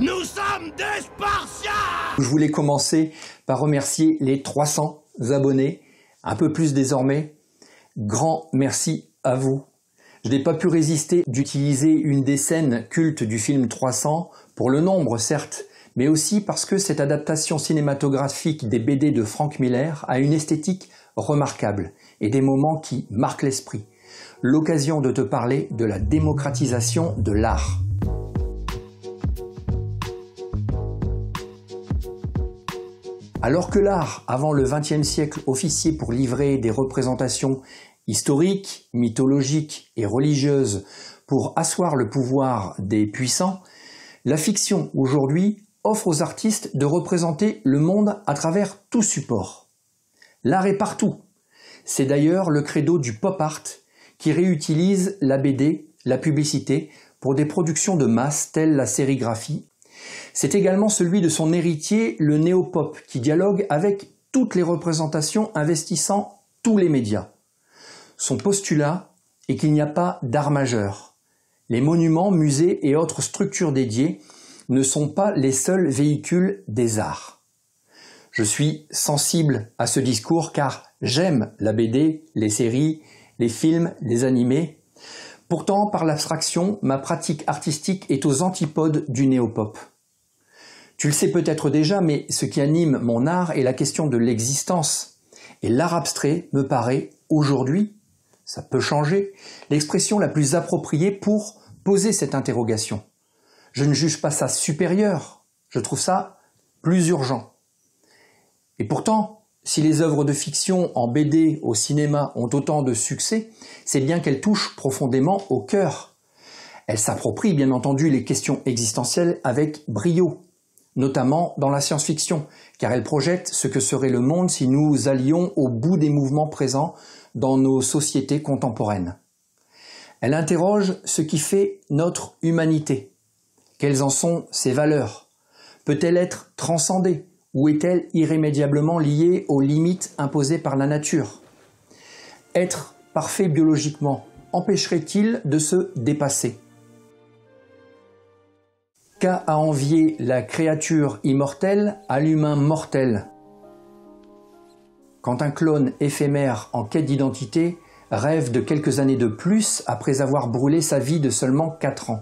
Nous sommes des Je voulais commencer par remercier les 300 abonnés, un peu plus désormais. Grand merci à vous. Je n'ai pas pu résister d'utiliser une des scènes cultes du film 300, pour le nombre certes, mais aussi parce que cette adaptation cinématographique des BD de Frank Miller a une esthétique remarquable et des moments qui marquent l'esprit. L'occasion de te parler de la démocratisation de l'art. Alors que l'art, avant le XXe siècle, officiait pour livrer des représentations historiques, mythologiques et religieuses pour asseoir le pouvoir des puissants, la fiction aujourd'hui offre aux artistes de représenter le monde à travers tout support. L'art est partout. C'est d'ailleurs le credo du pop art qui réutilise la BD, la publicité, pour des productions de masse telles la sérigraphie c'est également celui de son héritier, le néopop, qui dialogue avec toutes les représentations investissant tous les médias. Son postulat est qu'il n'y a pas d'art majeur. Les monuments, musées et autres structures dédiées ne sont pas les seuls véhicules des arts. Je suis sensible à ce discours car j'aime la BD, les séries, les films, les animés. Pourtant, par l'abstraction, ma pratique artistique est aux antipodes du néopop. Tu le sais peut-être déjà, mais ce qui anime mon art est la question de l'existence. Et l'art abstrait me paraît aujourd'hui, ça peut changer, l'expression la plus appropriée pour poser cette interrogation. Je ne juge pas ça supérieur, je trouve ça plus urgent. Et pourtant, si les œuvres de fiction en BD, au cinéma ont autant de succès, c'est bien qu'elles touchent profondément au cœur. Elles s'approprient bien entendu les questions existentielles avec brio, notamment dans la science-fiction, car elle projette ce que serait le monde si nous allions au bout des mouvements présents dans nos sociétés contemporaines. Elle interroge ce qui fait notre humanité. Quelles en sont ses valeurs Peut-elle être transcendée ou est-elle irrémédiablement liée aux limites imposées par la nature Être parfait biologiquement empêcherait-il de se dépasser qu'a à envier la créature immortelle à l'humain mortel Quand un clone éphémère en quête d'identité rêve de quelques années de plus après avoir brûlé sa vie de seulement 4 ans.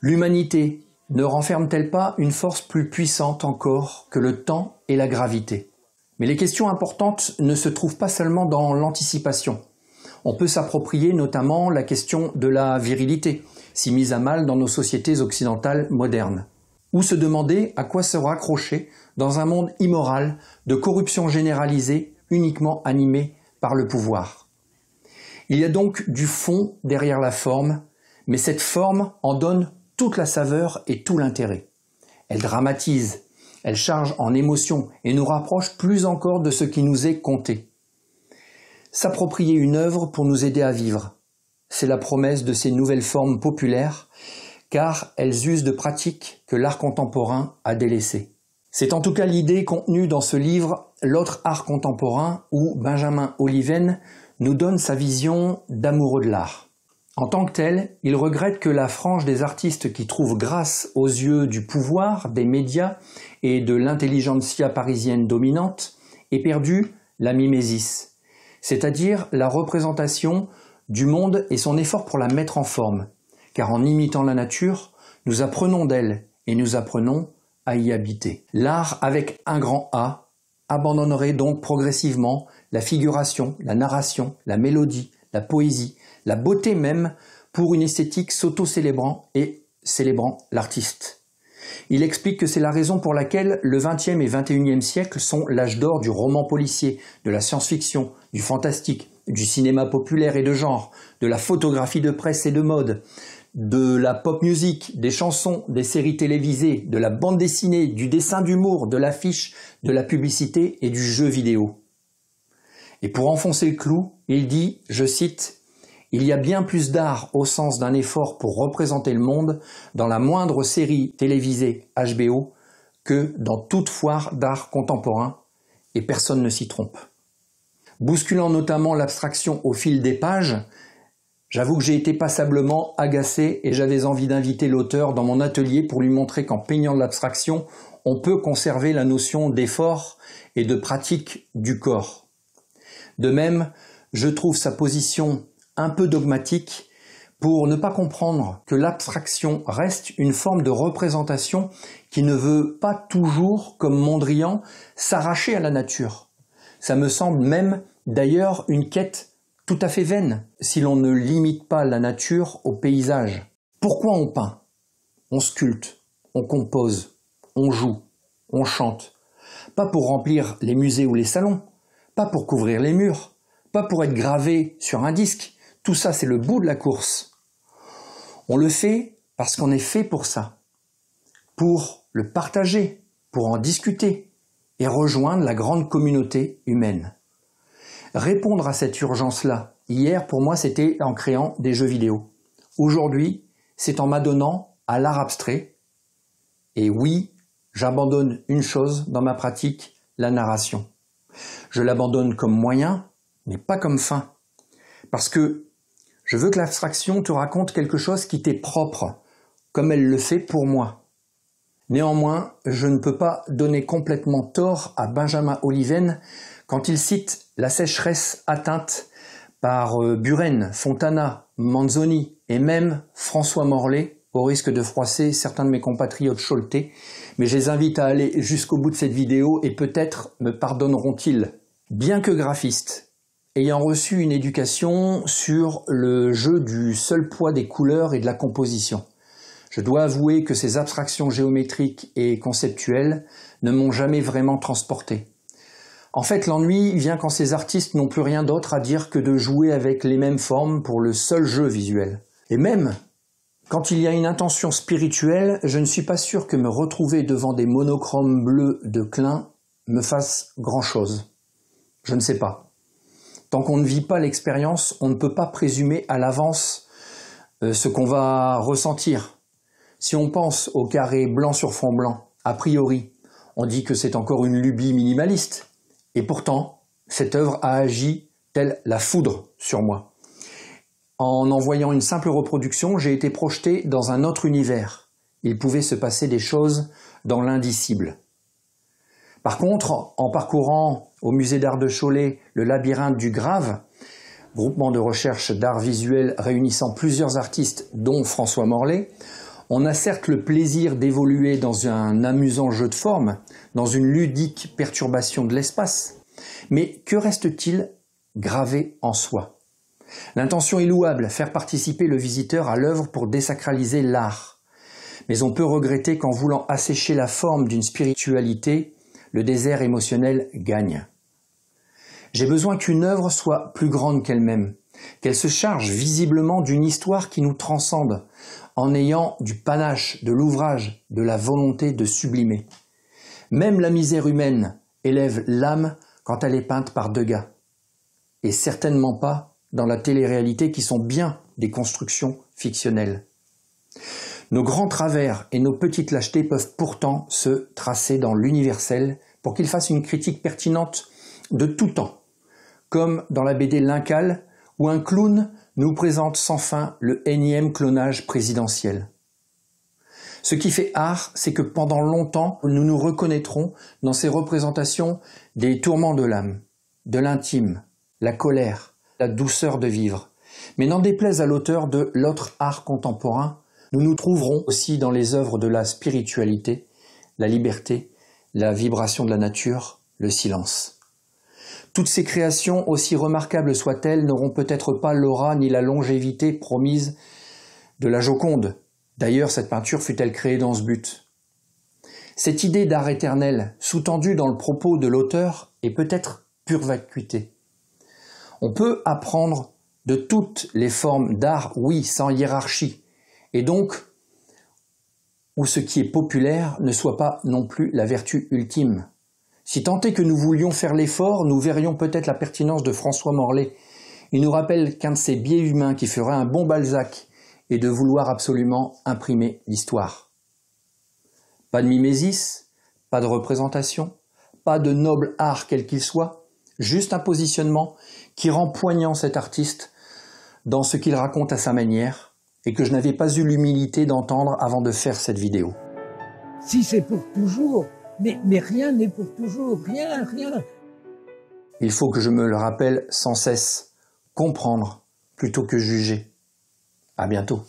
L'humanité ne renferme-t-elle pas une force plus puissante encore que le temps et la gravité Mais les questions importantes ne se trouvent pas seulement dans l'anticipation. On peut s'approprier notamment la question de la virilité, si mise à mal dans nos sociétés occidentales modernes Ou se demander à quoi se raccrocher dans un monde immoral de corruption généralisée uniquement animée par le pouvoir Il y a donc du fond derrière la forme, mais cette forme en donne toute la saveur et tout l'intérêt. Elle dramatise, elle charge en émotion et nous rapproche plus encore de ce qui nous est compté. S'approprier une œuvre pour nous aider à vivre, c'est la promesse de ces nouvelles formes populaires, car elles usent de pratiques que l'art contemporain a délaissées. C'est en tout cas l'idée contenue dans ce livre L'autre art contemporain où Benjamin Oliven nous donne sa vision d'amoureux de l'art. En tant que tel, il regrette que la frange des artistes qui trouvent grâce aux yeux du pouvoir, des médias et de l'intelligentsia parisienne dominante ait perdu la mimésis, c'est-à-dire la représentation du monde et son effort pour la mettre en forme, car en imitant la nature, nous apprenons d'elle et nous apprenons à y habiter. L'art avec un grand A abandonnerait donc progressivement la figuration, la narration, la mélodie, la poésie, la beauté même, pour une esthétique s'auto-célébrant et célébrant l'artiste. Il explique que c'est la raison pour laquelle le XXe et e siècle sont l'âge d'or du roman policier, de la science-fiction, du fantastique, du cinéma populaire et de genre, de la photographie de presse et de mode, de la pop music, des chansons, des séries télévisées, de la bande dessinée, du dessin d'humour, de l'affiche, de la publicité et du jeu vidéo. Et pour enfoncer le clou, il dit, je cite, Il y a bien plus d'art au sens d'un effort pour représenter le monde dans la moindre série télévisée HBO que dans toute foire d'art contemporain, et personne ne s'y trompe bousculant notamment l'abstraction au fil des pages, j'avoue que j'ai été passablement agacé et j'avais envie d'inviter l'auteur dans mon atelier pour lui montrer qu'en peignant l'abstraction, on peut conserver la notion d'effort et de pratique du corps. De même, je trouve sa position un peu dogmatique pour ne pas comprendre que l'abstraction reste une forme de représentation qui ne veut pas toujours, comme Mondrian, s'arracher à la nature. Ça me semble même D'ailleurs, une quête tout à fait vaine si l'on ne limite pas la nature au paysage. Pourquoi on peint On sculpte, on compose, on joue, on chante. Pas pour remplir les musées ou les salons, pas pour couvrir les murs, pas pour être gravé sur un disque. Tout ça, c'est le bout de la course. On le fait parce qu'on est fait pour ça, pour le partager, pour en discuter et rejoindre la grande communauté humaine. Répondre à cette urgence-là, hier pour moi c'était en créant des jeux vidéo. Aujourd'hui, c'est en m'adonnant à l'art abstrait. Et oui, j'abandonne une chose dans ma pratique, la narration. Je l'abandonne comme moyen, mais pas comme fin. Parce que je veux que l'abstraction te raconte quelque chose qui t'est propre, comme elle le fait pour moi. Néanmoins, je ne peux pas donner complètement tort à Benjamin Oliven quand il cite la sécheresse atteinte par euh, Buren, Fontana, Manzoni et même François Morlaix, au risque de froisser certains de mes compatriotes Scholte, mais je les invite à aller jusqu'au bout de cette vidéo et peut-être me pardonneront-ils. Bien que graphiste, ayant reçu une éducation sur le jeu du seul poids des couleurs et de la composition, je dois avouer que ces abstractions géométriques et conceptuelles ne m'ont jamais vraiment transporté. En fait, l'ennui vient quand ces artistes n'ont plus rien d'autre à dire que de jouer avec les mêmes formes pour le seul jeu visuel. Et même quand il y a une intention spirituelle, je ne suis pas sûr que me retrouver devant des monochromes bleus de Klein me fasse grand-chose. Je ne sais pas. Tant qu'on ne vit pas l'expérience, on ne peut pas présumer à l'avance euh, ce qu'on va ressentir. Si on pense au carré blanc sur fond blanc, a priori, on dit que c'est encore une lubie minimaliste. Et pourtant, cette œuvre a agi telle la foudre sur moi. En envoyant une simple reproduction, j'ai été projeté dans un autre univers. Il pouvait se passer des choses dans l'indicible. Par contre, en parcourant au musée d'art de Cholet le labyrinthe du Grave, groupement de recherche d'art visuel réunissant plusieurs artistes, dont François Morlet, on a certes le plaisir d'évoluer dans un amusant jeu de forme, dans une ludique perturbation de l'espace, mais que reste-t-il gravé en soi L'intention est louable, faire participer le visiteur à l'œuvre pour désacraliser l'art. Mais on peut regretter qu'en voulant assécher la forme d'une spiritualité, le désert émotionnel gagne. J'ai besoin qu'une œuvre soit plus grande qu'elle-même, qu'elle se charge visiblement d'une histoire qui nous transcende, en ayant du panache, de l'ouvrage, de la volonté de sublimer. Même la misère humaine élève l'âme quand elle est peinte par Degas, et certainement pas dans la télé-réalité qui sont bien des constructions fictionnelles. Nos grands travers et nos petites lâchetés peuvent pourtant se tracer dans l'universel pour qu'ils fassent une critique pertinente de tout temps, comme dans la BD Lincal un clown nous présente sans fin le énième clonage présidentiel. Ce qui fait art, c'est que pendant longtemps, nous nous reconnaîtrons dans ces représentations des tourments de l'âme, de l'intime, la colère, la douceur de vivre. Mais n'en déplaise à l'auteur de l'autre art contemporain, nous nous trouverons aussi dans les œuvres de la spiritualité, la liberté, la vibration de la nature, le silence. Toutes ces créations, aussi remarquables soient-elles, n'auront peut-être pas l'aura ni la longévité promise de la Joconde. D'ailleurs, cette peinture fut-elle créée dans ce but Cette idée d'art éternel, sous-tendue dans le propos de l'auteur, est peut-être pure vacuité. On peut apprendre de toutes les formes d'art, oui, sans hiérarchie, et donc où ce qui est populaire ne soit pas non plus la vertu ultime. Si tant est que nous voulions faire l'effort, nous verrions peut-être la pertinence de François Morlaix. Il nous rappelle qu'un de ces biais humains qui ferait un bon Balzac est de vouloir absolument imprimer l'histoire. Pas de mimésis, pas de représentation, pas de noble art quel qu'il soit, juste un positionnement qui rend poignant cet artiste dans ce qu'il raconte à sa manière et que je n'avais pas eu l'humilité d'entendre avant de faire cette vidéo. Si c'est pour toujours, mais, rien n'est pour toujours, rien, rien. Il faut que je me le rappelle sans cesse, comprendre plutôt que juger. À bientôt.